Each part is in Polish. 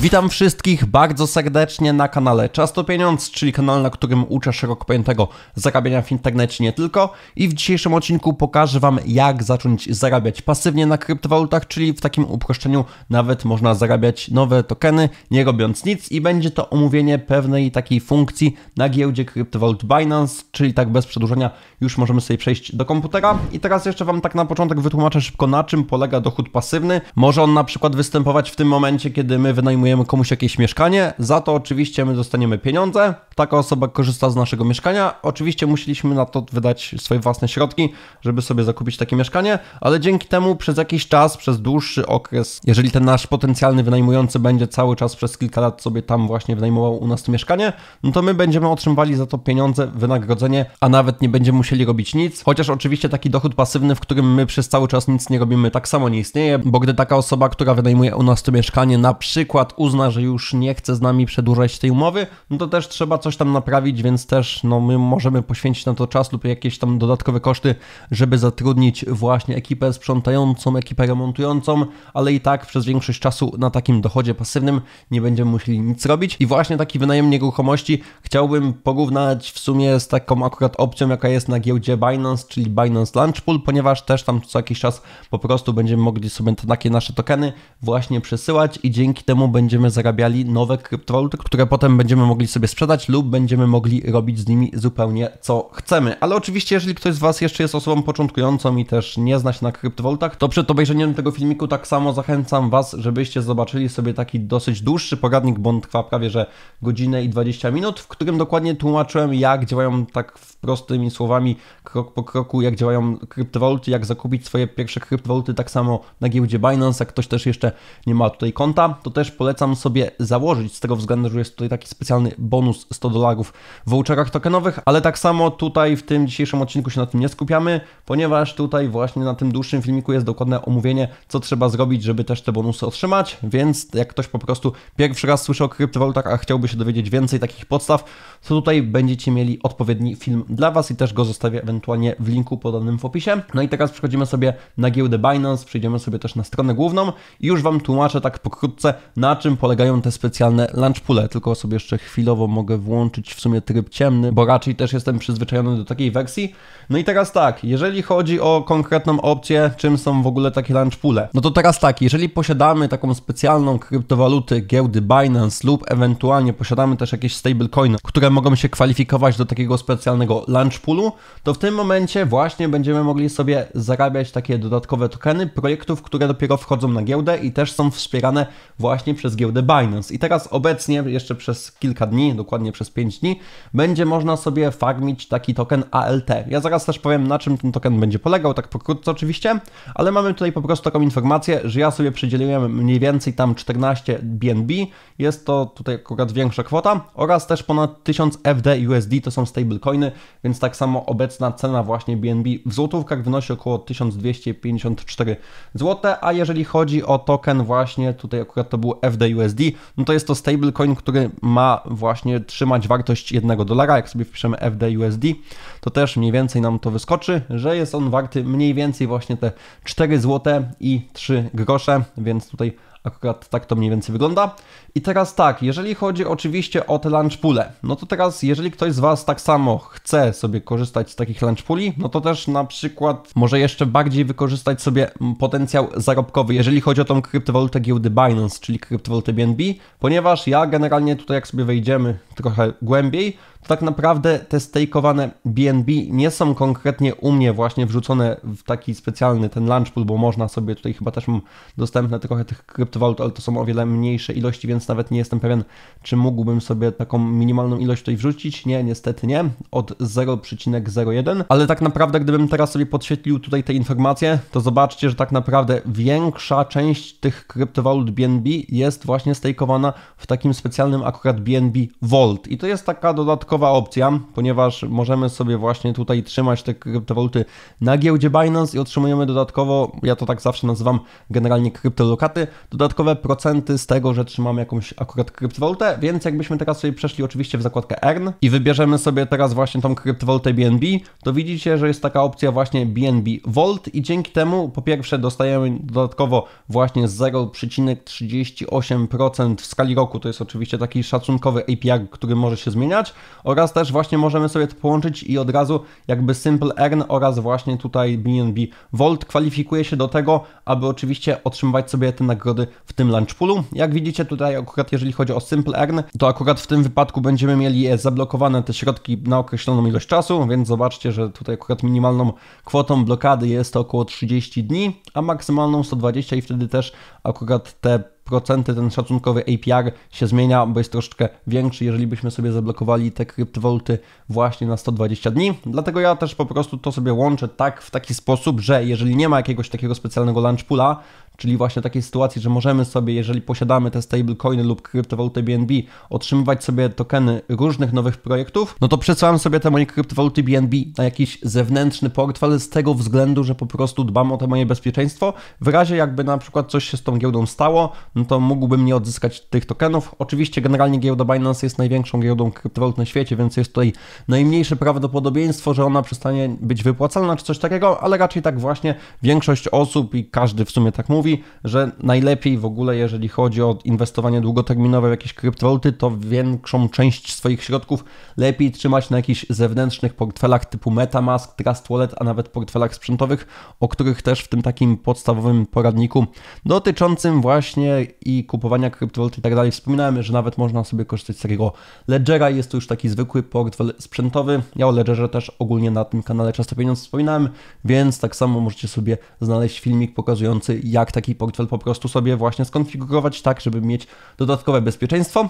Witam wszystkich bardzo serdecznie na kanale Czas to Pieniądz, czyli kanale, na którym uczę szeroko pojętego zarabiania w internecie nie tylko i w dzisiejszym odcinku pokażę Wam jak zacząć zarabiać pasywnie na kryptowalutach, czyli w takim uproszczeniu nawet można zarabiać nowe tokeny nie robiąc nic i będzie to omówienie pewnej takiej funkcji na giełdzie kryptowalut Binance, czyli tak bez przedłużenia już możemy sobie przejść do komputera i teraz jeszcze Wam tak na początek wytłumaczę szybko na czym polega dochód pasywny. Może on na przykład występować w tym momencie, kiedy my wynajmujemy wynajmujemy komuś jakieś mieszkanie, za to oczywiście my dostaniemy pieniądze, taka osoba korzysta z naszego mieszkania, oczywiście musieliśmy na to wydać swoje własne środki, żeby sobie zakupić takie mieszkanie, ale dzięki temu przez jakiś czas, przez dłuższy okres, jeżeli ten nasz potencjalny wynajmujący będzie cały czas przez kilka lat sobie tam właśnie wynajmował u nas to mieszkanie, no to my będziemy otrzymywali za to pieniądze, wynagrodzenie, a nawet nie będziemy musieli robić nic, chociaż oczywiście taki dochód pasywny, w którym my przez cały czas nic nie robimy, tak samo nie istnieje, bo gdy taka osoba, która wynajmuje u nas to mieszkanie na przykład uzna, że już nie chce z nami przedłużać tej umowy, no to też trzeba coś tam naprawić, więc też no, my możemy poświęcić na to czas lub jakieś tam dodatkowe koszty, żeby zatrudnić właśnie ekipę sprzątającą, ekipę remontującą, ale i tak przez większość czasu na takim dochodzie pasywnym nie będziemy musieli nic robić. I właśnie taki wynajem nieruchomości chciałbym porównać w sumie z taką akurat opcją, jaka jest na giełdzie Binance, czyli Binance Launchpool, ponieważ też tam co jakiś czas po prostu będziemy mogli sobie takie nasze tokeny właśnie przesyłać i dzięki temu będziemy zarabiali nowe kryptowaluty, które potem będziemy mogli sobie sprzedać lub będziemy mogli robić z nimi zupełnie co chcemy. Ale oczywiście, jeżeli ktoś z Was jeszcze jest osobą początkującą i też nie zna się na kryptowalutach, to przed obejrzeniem tego filmiku tak samo zachęcam Was, żebyście zobaczyli sobie taki dosyć dłuższy poradnik, bo on trwa prawie że godzinę i 20 minut, w którym dokładnie tłumaczyłem, jak działają tak prostymi słowami, krok po kroku, jak działają kryptowaluty, jak zakupić swoje pierwsze kryptowaluty, tak samo na giełdzie Binance, jak ktoś też jeszcze nie ma tutaj konta, to też polecam sobie założyć z tego względu, że jest tutaj taki specjalny bonus 100 dolarów w voucherach tokenowych, ale tak samo tutaj w tym dzisiejszym odcinku się na tym nie skupiamy, ponieważ tutaj właśnie na tym dłuższym filmiku jest dokładne omówienie, co trzeba zrobić, żeby też te bonusy otrzymać, więc jak ktoś po prostu pierwszy raz słyszy o kryptowalutach, a chciałby się dowiedzieć więcej takich podstaw, to tutaj będziecie mieli odpowiedni film dla Was i też go zostawię ewentualnie w linku podanym w opisie. No i teraz przechodzimy sobie na giełdę Binance, przejdziemy sobie też na stronę główną i już Wam tłumaczę tak pokrótce, na na czym polegają te specjalne lunch pule. Tylko sobie jeszcze chwilowo mogę włączyć w sumie tryb ciemny, bo raczej też jestem przyzwyczajony do takiej wersji. No i teraz tak, jeżeli chodzi o konkretną opcję, czym są w ogóle takie lunch pule, no to teraz tak, jeżeli posiadamy taką specjalną kryptowalutę giełdy Binance lub ewentualnie posiadamy też jakieś stablecoiny, które mogą się kwalifikować do takiego specjalnego lunch poolu, to w tym momencie właśnie będziemy mogli sobie zarabiać takie dodatkowe tokeny projektów, które dopiero wchodzą na giełdę i też są wspierane właśnie przez giełdę Binance. I teraz obecnie, jeszcze przez kilka dni, dokładnie przez 5 dni, będzie można sobie farmić taki token ALT. Ja zaraz też powiem, na czym ten token będzie polegał, tak pokrótce oczywiście, ale mamy tutaj po prostu taką informację, że ja sobie przydzieliłem mniej więcej tam 14 BNB, jest to tutaj akurat większa kwota, oraz też ponad 1000 FD USD, to są stablecoiny, więc tak samo obecna cena właśnie BNB w złotówkach wynosi około 1254 zł, a jeżeli chodzi o token właśnie, tutaj akurat to był FD, FDUSD, no to jest to stablecoin, który ma właśnie trzymać wartość jednego dolara. Jak sobie wpiszemy FDUSD, to też mniej więcej nam to wyskoczy, że jest on warty mniej więcej właśnie te 4 zł i 3 grosze, więc tutaj akurat tak to mniej więcej wygląda. I teraz tak, jeżeli chodzi oczywiście o te lunch poole, no to teraz jeżeli ktoś z Was tak samo chce sobie korzystać z takich lunch pooli, no to też na przykład może jeszcze bardziej wykorzystać sobie potencjał zarobkowy, jeżeli chodzi o tą kryptowalutę giełdy Binance, czyli kryptowalutę BNB, ponieważ ja generalnie tutaj jak sobie wejdziemy trochę głębiej, to tak naprawdę te stejkowane BNB nie są konkretnie u mnie właśnie wrzucone w taki specjalny ten lunch pool, bo można sobie tutaj chyba też mam dostępne trochę tych kryptowalut, ale to są o wiele mniejsze ilości, więc więc nawet nie jestem pewien, czy mógłbym sobie taką minimalną ilość tutaj wrzucić. Nie, niestety nie, od 0,01, ale tak naprawdę gdybym teraz sobie podświetlił tutaj te informacje, to zobaczcie, że tak naprawdę większa część tych kryptowalut BNB jest właśnie stajkowana w takim specjalnym akurat BNB Vault i to jest taka dodatkowa opcja, ponieważ możemy sobie właśnie tutaj trzymać te kryptowaluty na giełdzie Binance i otrzymujemy dodatkowo, ja to tak zawsze nazywam generalnie kryptolokaty, dodatkowe procenty z tego, że trzymamy jako jakąś akurat kryptowalutę, więc jakbyśmy teraz sobie przeszli oczywiście w zakładkę EARN i wybierzemy sobie teraz właśnie tą kryptowalutę BNB, to widzicie, że jest taka opcja właśnie BNB Volt i dzięki temu po pierwsze dostajemy dodatkowo właśnie 0,38% w skali roku, to jest oczywiście taki szacunkowy APR, który może się zmieniać oraz też właśnie możemy sobie to połączyć i od razu jakby Simple Earn oraz właśnie tutaj BNB Volt kwalifikuje się do tego, aby oczywiście otrzymywać sobie te nagrody w tym poolu. Jak widzicie tutaj akurat jeżeli chodzi o Simple Earn, to akurat w tym wypadku będziemy mieli e, zablokowane te środki na określoną ilość czasu, więc zobaczcie, że tutaj akurat minimalną kwotą blokady jest to około 30 dni, a maksymalną 120 i wtedy też akurat te procenty ten szacunkowy APR się zmienia, bo jest troszeczkę większy, jeżeli byśmy sobie zablokowali te kryptowolty właśnie na 120 dni. Dlatego ja też po prostu to sobie łączę tak w taki sposób, że jeżeli nie ma jakiegoś takiego specjalnego launch poola, czyli właśnie takiej sytuacji, że możemy sobie, jeżeli posiadamy te stablecoiny lub kryptowaluty BNB, otrzymywać sobie tokeny różnych nowych projektów, no to przesyłam sobie te moje kryptowaluty BNB na jakiś zewnętrzny portfel z tego względu, że po prostu dbam o to moje bezpieczeństwo. W razie jakby na przykład coś się z tą giełdą stało, no to mógłbym nie odzyskać tych tokenów. Oczywiście generalnie giełda Binance jest największą giełdą kryptowalut na świecie, więc jest tutaj najmniejsze prawdopodobieństwo, że ona przestanie być wypłacalna czy coś takiego, ale raczej tak właśnie większość osób i każdy w sumie tak mówi, że najlepiej w ogóle, jeżeli chodzi o inwestowanie długoterminowe w jakieś kryptowaluty, to większą część swoich środków lepiej trzymać na jakichś zewnętrznych portfelach typu MetaMask, Trust Wallet, a nawet portfelach sprzętowych, o których też w tym takim podstawowym poradniku dotyczącym właśnie i kupowania kryptowalut i tak dalej. Wspominałem, że nawet można sobie korzystać z takiego Ledgera, jest to już taki zwykły portfel sprzętowy. Ja o Ledgerze też ogólnie na tym kanale Często pieniądze wspominałem, więc tak samo możecie sobie znaleźć filmik pokazujący, jak taki portfel po prostu sobie właśnie skonfigurować tak, żeby mieć dodatkowe bezpieczeństwo.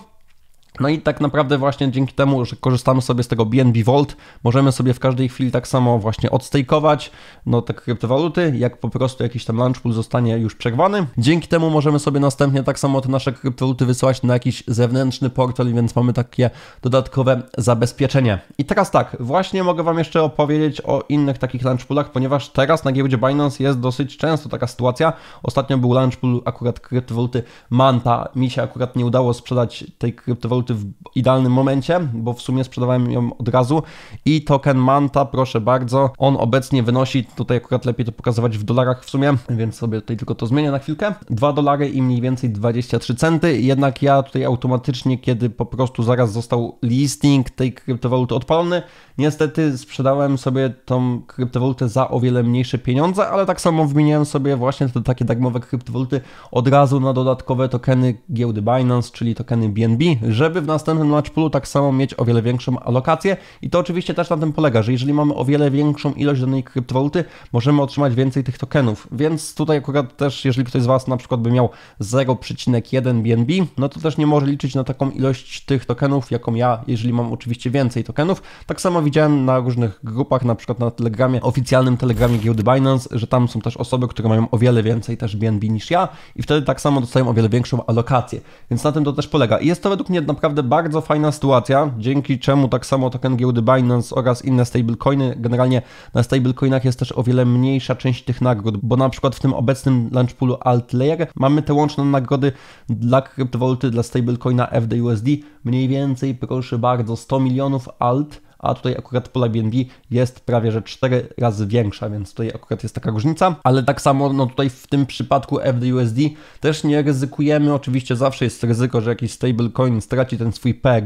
No i tak naprawdę właśnie dzięki temu, że korzystamy sobie z tego BNB Vault, możemy sobie w każdej chwili tak samo właśnie odstejkować no te kryptowaluty, jak po prostu jakiś tam launch pool zostanie już przerwany. Dzięki temu możemy sobie następnie tak samo te nasze kryptowaluty wysyłać na jakiś zewnętrzny portal, więc mamy takie dodatkowe zabezpieczenie. I teraz tak, właśnie mogę Wam jeszcze opowiedzieć o innych takich launch poolach, ponieważ teraz na giełdzie Binance jest dosyć często taka sytuacja. Ostatnio był launch pool akurat kryptowaluty Manta. Mi się akurat nie udało sprzedać tej kryptowaluty waluty w idealnym momencie, bo w sumie sprzedawałem ją od razu. I token Manta, proszę bardzo, on obecnie wynosi, tutaj akurat lepiej to pokazywać w dolarach w sumie, więc sobie tutaj tylko to zmienię na chwilkę. 2 dolary i mniej więcej 23 centy, jednak ja tutaj automatycznie, kiedy po prostu zaraz został listing tej kryptowaluty odpalony, niestety sprzedałem sobie tą kryptowalutę za o wiele mniejsze pieniądze, ale tak samo wymieniłem sobie właśnie te takie darmowe kryptowaluty od razu na dodatkowe tokeny giełdy Binance, czyli tokeny BNB, żeby żeby w następnym match tak samo mieć o wiele większą alokację i to oczywiście też na tym polega, że jeżeli mamy o wiele większą ilość danej kryptowaluty, możemy otrzymać więcej tych tokenów, więc tutaj akurat też, jeżeli ktoś z Was na przykład by miał 0,1 BNB, no to też nie może liczyć na taką ilość tych tokenów, jaką ja, jeżeli mam oczywiście więcej tokenów. Tak samo widziałem na różnych grupach, na przykład na Telegramie, oficjalnym Telegramie giełdy Binance, że tam są też osoby, które mają o wiele więcej też BNB niż ja i wtedy tak samo dostają o wiele większą alokację, więc na tym to też polega. I jest to według mnie na naprawdę bardzo fajna sytuacja, dzięki czemu tak samo token giełdy Binance oraz inne stablecoiny, generalnie na stablecoinach jest też o wiele mniejsza część tych nagród, bo na przykład w tym obecnym launchpoolu Altlayer mamy te łączne nagrody dla kryptowaluty, dla stablecoina FDUSD mniej więcej, proszę bardzo, 100 milionów alt, a tutaj akurat pola BNB jest prawie że 4 razy większa, więc tutaj akurat jest taka różnica, ale tak samo no tutaj w tym przypadku FDUSD też nie ryzykujemy, oczywiście zawsze jest ryzyko, że jakiś stablecoin straci ten swój PEG,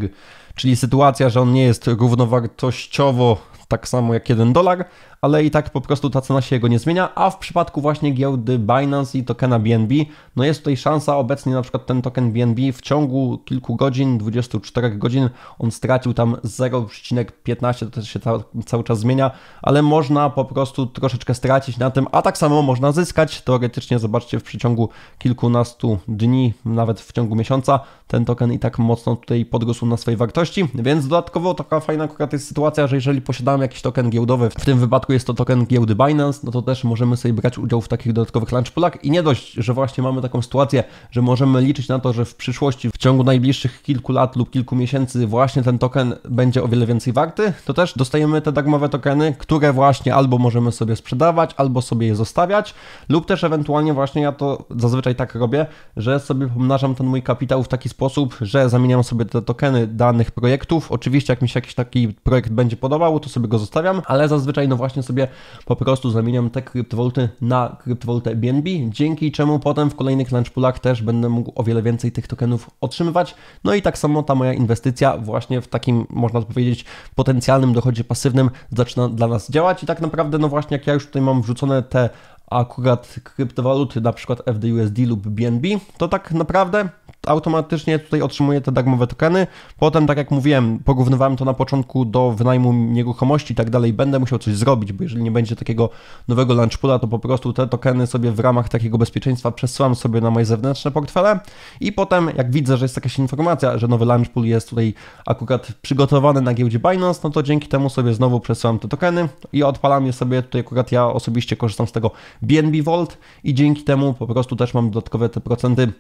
czyli sytuacja, że on nie jest równowartościowo tak samo jak 1 dolar, ale i tak po prostu ta cena się jego nie zmienia, a w przypadku właśnie giełdy Binance i tokena BNB, no jest tutaj szansa, obecnie na przykład ten token BNB w ciągu kilku godzin, 24 godzin, on stracił tam 0,15, to też się cały czas zmienia, ale można po prostu troszeczkę stracić na tym, a tak samo można zyskać, teoretycznie zobaczcie w przeciągu kilkunastu dni, nawet w ciągu miesiąca, ten token i tak mocno tutaj podrósł na swojej wartości, więc dodatkowo taka fajna akurat jest sytuacja, że jeżeli posiadamy mamy jakiś token giełdowy, w tym wypadku jest to token giełdy Binance, no to też możemy sobie brać udział w takich dodatkowych lunch launchpoolach i nie dość, że właśnie mamy taką sytuację, że możemy liczyć na to, że w przyszłości, w ciągu najbliższych kilku lat lub kilku miesięcy właśnie ten token będzie o wiele więcej warty, to też dostajemy te darmowe tokeny, które właśnie albo możemy sobie sprzedawać, albo sobie je zostawiać, lub też ewentualnie właśnie ja to zazwyczaj tak robię, że sobie pomnażam ten mój kapitał w taki sposób, że zamieniam sobie te tokeny danych projektów. Oczywiście jak mi się jakiś taki projekt będzie podobał, to sobie sobie go zostawiam, ale zazwyczaj no właśnie sobie po prostu zamieniam te kryptowaluty na kryptowalutę BNB, dzięki czemu potem w kolejnych launch poolach też będę mógł o wiele więcej tych tokenów otrzymywać. No i tak samo ta moja inwestycja właśnie w takim, można powiedzieć, potencjalnym dochodzie pasywnym zaczyna dla nas działać i tak naprawdę no właśnie jak ja już tutaj mam wrzucone te akurat kryptowaluty, na przykład FDUSD lub BNB, to tak naprawdę automatycznie tutaj otrzymuję te darmowe tokeny. Potem, tak jak mówiłem, porównywałem to na początku do wynajmu nieruchomości i tak dalej. Będę musiał coś zrobić, bo jeżeli nie będzie takiego nowego launchpoola, to po prostu te tokeny sobie w ramach takiego bezpieczeństwa przesyłam sobie na moje zewnętrzne portfele i potem, jak widzę, że jest jakaś informacja, że nowy launchpool jest tutaj akurat przygotowany na giełdzie Binance, no to dzięki temu sobie znowu przesyłam te tokeny i odpalam je sobie. Tutaj akurat ja osobiście korzystam z tego BNB Vault i dzięki temu po prostu też mam dodatkowe te procenty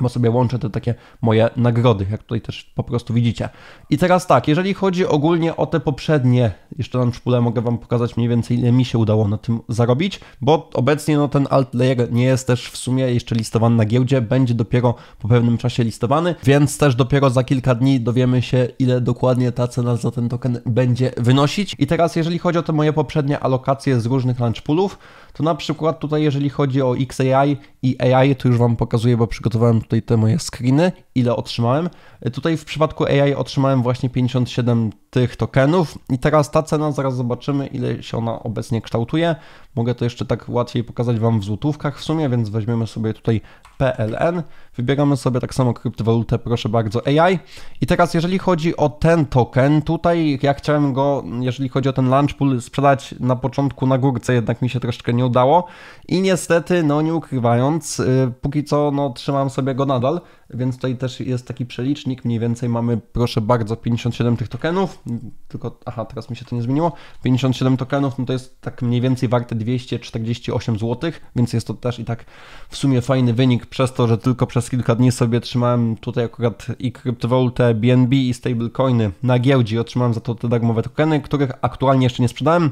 bo sobie łączę te takie moje nagrody, jak tutaj też po prostu widzicie. I teraz tak, jeżeli chodzi ogólnie o te poprzednie, jeszcze na szpulę mogę Wam pokazać mniej więcej ile mi się udało na tym zarobić, bo obecnie no, ten alt layer nie jest też w sumie jeszcze listowany na giełdzie, będzie dopiero po pewnym czasie listowany, więc też dopiero za kilka dni dowiemy się ile dokładnie ta cena za ten token będzie wynosić. I teraz jeżeli chodzi o te moje poprzednie alokacje z różnych launch poolów, to na przykład tutaj, jeżeli chodzi o XAI i AI, to już Wam pokazuję, bo przygotowałem tutaj te moje screeny, ile otrzymałem. Tutaj w przypadku AI otrzymałem właśnie 57 tych tokenów i teraz ta cena, zaraz zobaczymy, ile się ona obecnie kształtuje. Mogę to jeszcze tak łatwiej pokazać Wam w złotówkach w sumie, więc weźmiemy sobie tutaj PLN, wybieramy sobie tak samo kryptowalutę, proszę bardzo, AI. I teraz jeżeli chodzi o ten token, tutaj ja chciałem go, jeżeli chodzi o ten launch pool, sprzedać na początku na górce, jednak mi się troszeczkę nie udało i niestety, no nie ukrywając, y, póki co no trzymam sobie go nadal, więc tutaj też jest taki przelicznik, mniej więcej mamy, proszę bardzo, 57 tych tokenów, tylko, aha, teraz mi się to nie zmieniło, 57 tokenów, no to jest tak mniej więcej warte 248 zł, więc jest to też i tak w sumie fajny wynik przez to, że tylko przez kilka dni sobie trzymałem tutaj akurat i kryptowalutę BNB i stablecoiny na giełdzie otrzymałem za to te darmowe tokeny, których aktualnie jeszcze nie sprzedałem,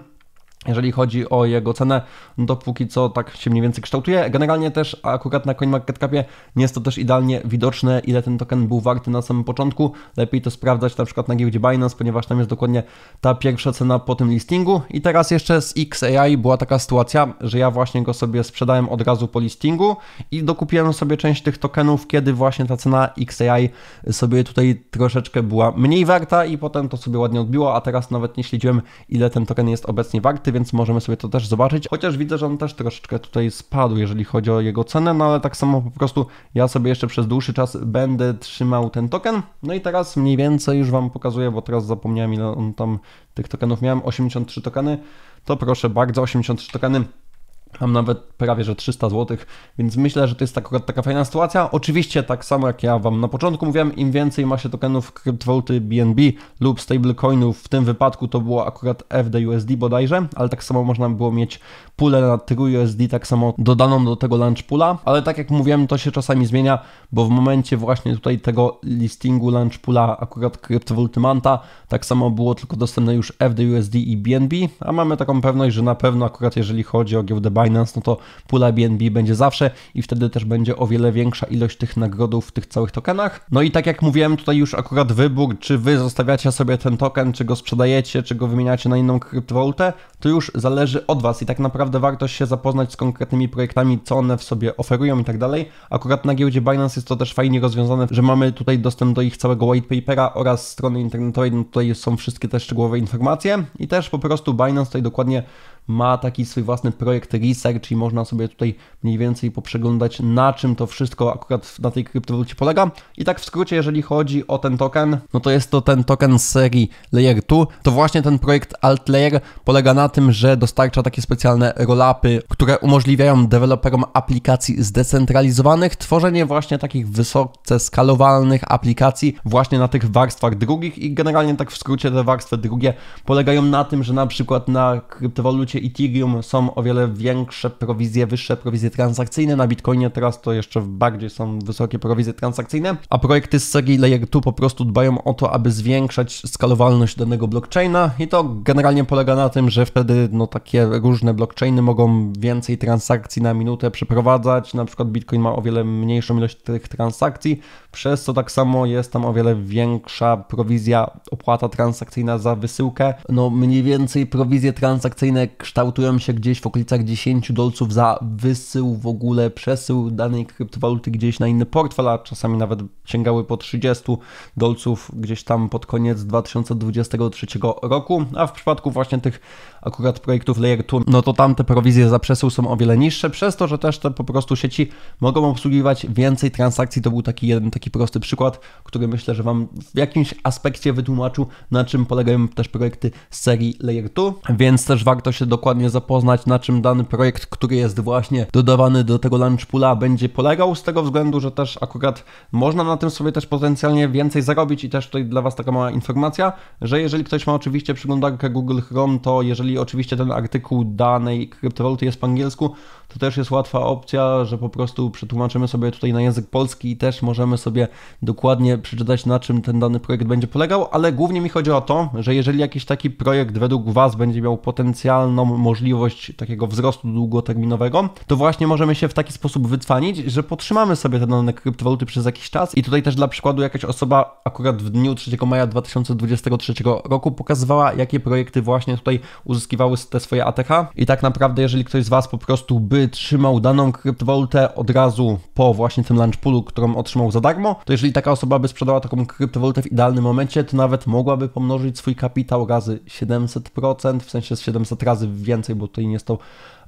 jeżeli chodzi o jego cenę, no to póki co tak się mniej więcej kształtuje. Generalnie też akurat na CoinMarketCapie nie jest to też idealnie widoczne, ile ten token był warty na samym początku. Lepiej to sprawdzać na przykład na giełdzie Binance, ponieważ tam jest dokładnie ta pierwsza cena po tym listingu. I teraz jeszcze z XAI była taka sytuacja, że ja właśnie go sobie sprzedałem od razu po listingu i dokupiłem sobie część tych tokenów, kiedy właśnie ta cena XAI sobie tutaj troszeczkę była mniej warta i potem to sobie ładnie odbiło, a teraz nawet nie śledziłem, ile ten token jest obecnie warty, więc możemy sobie to też zobaczyć. Chociaż widzę, że on też troszeczkę tutaj spadł, jeżeli chodzi o jego cenę, no ale tak samo po prostu ja sobie jeszcze przez dłuższy czas będę trzymał ten token. No i teraz mniej więcej już Wam pokazuję, bo teraz zapomniałem ile on tam tych tokenów miałem, 83 tokeny. To proszę bardzo, 83 tokeny Mam nawet prawie, że 300 zł, więc myślę, że to jest akurat taka fajna sytuacja. Oczywiście, tak samo jak ja Wam na początku mówiłem, im więcej ma się tokenów kryptowaluty BNB lub stablecoinów, w tym wypadku to było akurat FDUSD bodajże, ale tak samo można było mieć pulę na USD, tak samo dodaną do tego launch pula, ale tak jak mówiłem, to się czasami zmienia, bo w momencie właśnie tutaj tego listingu launch pula akurat kryptowaluty Manta, tak samo było tylko dostępne już FDUSD i BNB, a mamy taką pewność, że na pewno akurat jeżeli chodzi o giełdę Binance, no to pula BNB będzie zawsze i wtedy też będzie o wiele większa ilość tych nagrodów w tych całych tokenach. No i tak jak mówiłem, tutaj już akurat wybór, czy wy zostawiacie sobie ten token, czy go sprzedajecie, czy go wymieniacie na inną kryptowalutę, to już zależy od was i tak naprawdę naprawdę warto się zapoznać z konkretnymi projektami, co one w sobie oferują i tak dalej. Akurat na giełdzie Binance jest to też fajnie rozwiązane, że mamy tutaj dostęp do ich całego white papera oraz strony internetowej, no tutaj są wszystkie te szczegółowe informacje i też po prostu Binance tutaj dokładnie ma taki swój własny projekt research i można sobie tutaj mniej więcej poprzeglądać na czym to wszystko akurat na tej kryptowalucie polega. I tak w skrócie, jeżeli chodzi o ten token, no to jest to ten token z serii Layer 2. To właśnie ten projekt AltLayer polega na tym, że dostarcza takie specjalne rollupy, które umożliwiają deweloperom aplikacji zdecentralizowanych tworzenie właśnie takich wysoce skalowalnych aplikacji właśnie na tych warstwach drugich i generalnie tak w skrócie te warstwy drugie polegają na tym, że na przykład na kryptowalucie momencie Ethereum są o wiele większe prowizje, wyższe prowizje transakcyjne. Na Bitcoinie teraz to jeszcze bardziej są wysokie prowizje transakcyjne, a projekty z serii Layer 2 po prostu dbają o to, aby zwiększać skalowalność danego blockchaina i to generalnie polega na tym, że wtedy no, takie różne blockchainy mogą więcej transakcji na minutę przeprowadzać. Na przykład Bitcoin ma o wiele mniejszą ilość tych transakcji, przez co tak samo jest tam o wiele większa prowizja, opłata transakcyjna za wysyłkę. No mniej więcej prowizje transakcyjne kształtują się gdzieś w okolicach 10 dolców za wysył, w ogóle przesył danej kryptowaluty gdzieś na inny portfel, a czasami nawet sięgały po 30 dolców gdzieś tam pod koniec 2023 roku, a w przypadku właśnie tych akurat projektów Layer 2, no to tam te prowizje za przesył są o wiele niższe, przez to, że też te po prostu sieci mogą obsługiwać więcej transakcji. To był taki jeden taki prosty przykład, który myślę, że Wam w jakimś aspekcie wytłumaczył, na czym polegają też projekty z serii Layer 2, więc też warto się dokładnie zapoznać, na czym dany projekt, który jest właśnie dodawany do tego launch poola, będzie polegał, z tego względu, że też akurat można na tym sobie też potencjalnie więcej zarobić i też tutaj dla Was taka mała informacja, że jeżeli ktoś ma oczywiście przeglądarkę Google Chrome, to jeżeli oczywiście ten artykuł danej kryptowaluty jest po angielsku, to też jest łatwa opcja, że po prostu przetłumaczymy sobie tutaj na język polski i też możemy sobie dokładnie przeczytać, na czym ten dany projekt będzie polegał, ale głównie mi chodzi o to, że jeżeli jakiś taki projekt według Was będzie miał potencjalny możliwość takiego wzrostu długoterminowego, to właśnie możemy się w taki sposób wytwanić, że podtrzymamy sobie te dane kryptowaluty przez jakiś czas. I tutaj też dla przykładu jakaś osoba akurat w dniu 3 maja 2023 roku pokazywała, jakie projekty właśnie tutaj uzyskiwały te swoje ATH. I tak naprawdę, jeżeli ktoś z Was po prostu by trzymał daną kryptowalutę od razu po właśnie tym launch poolu, którą otrzymał za darmo, to jeżeli taka osoba by sprzedała taką kryptowalutę w idealnym momencie, to nawet mogłaby pomnożyć swój kapitał razy 700%, w sensie z 700 razy więcej, bo tutaj nie stał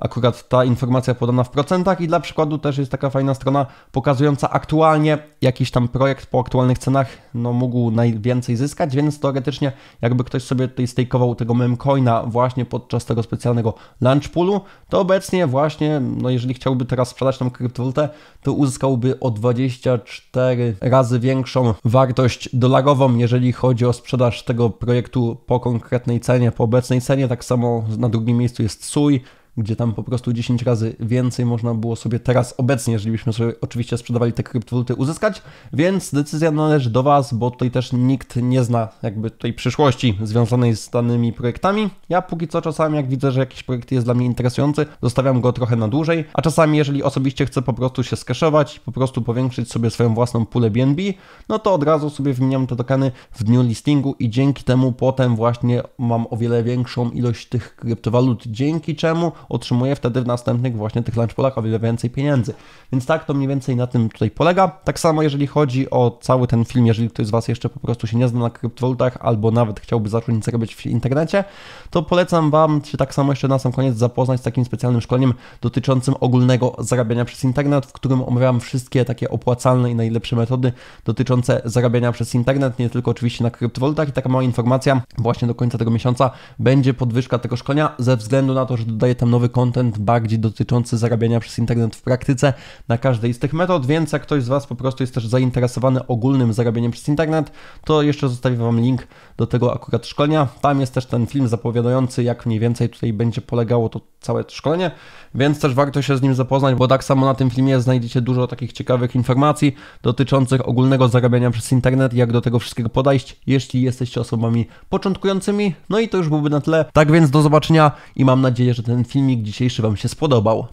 akurat ta informacja podana w procentach i dla przykładu też jest taka fajna strona pokazująca aktualnie jakiś tam projekt po aktualnych cenach no, mógł najwięcej zyskać, więc teoretycznie jakby ktoś sobie tutaj stakeował tego memcoina właśnie podczas tego specjalnego lunch poolu, to obecnie właśnie, no jeżeli chciałby teraz sprzedać tą kryptowalutę, to uzyskałby o 24 razy większą wartość dolarową, jeżeli chodzi o sprzedaż tego projektu po konkretnej cenie, po obecnej cenie. Tak samo na drugim miejscu jest SUI, gdzie tam po prostu 10 razy więcej można było sobie teraz obecnie, jeżeli byśmy sobie oczywiście sprzedawali te kryptowaluty, uzyskać, więc decyzja należy do Was, bo tutaj też nikt nie zna jakby tej przyszłości związanej z danymi projektami. Ja póki co czasami jak widzę, że jakiś projekt jest dla mnie interesujący, zostawiam go trochę na dłużej, a czasami jeżeli osobiście chcę po prostu się skeszować i po prostu powiększyć sobie swoją własną pulę BNB, no to od razu sobie wymieniam te tokeny w dniu listingu i dzięki temu potem właśnie mam o wiele większą ilość tych kryptowalut, dzięki czemu otrzymuje wtedy w następnych właśnie tych lunch polach o wiele więcej pieniędzy. Więc tak, to mniej więcej na tym tutaj polega. Tak samo jeżeli chodzi o cały ten film, jeżeli ktoś z Was jeszcze po prostu się nie zna na kryptowalutach albo nawet chciałby zacząć robić w internecie, to polecam Wam się tak samo jeszcze na sam koniec zapoznać z takim specjalnym szkoleniem dotyczącym ogólnego zarabiania przez internet, w którym omawiam wszystkie takie opłacalne i najlepsze metody dotyczące zarabiania przez internet, nie tylko oczywiście na kryptowalutach. I taka mała informacja, właśnie do końca tego miesiąca będzie podwyżka tego szkolenia ze względu na to, że dodaję tam nowy content, bardziej dotyczący zarabiania przez internet w praktyce na każdej z tych metod, więc jak ktoś z Was po prostu jest też zainteresowany ogólnym zarabianiem przez internet, to jeszcze zostawię Wam link do tego akurat szkolenia. Tam jest też ten film zapowiadający, jak mniej więcej tutaj będzie polegało to całe szkolenie, więc też warto się z nim zapoznać, bo tak samo na tym filmie znajdziecie dużo takich ciekawych informacji dotyczących ogólnego zarabiania przez internet, jak do tego wszystkiego podejść, jeśli jesteście osobami początkującymi. No i to już byłby na tyle. Tak więc do zobaczenia i mam nadzieję, że ten film filmik dzisiejszy Wam się spodobał.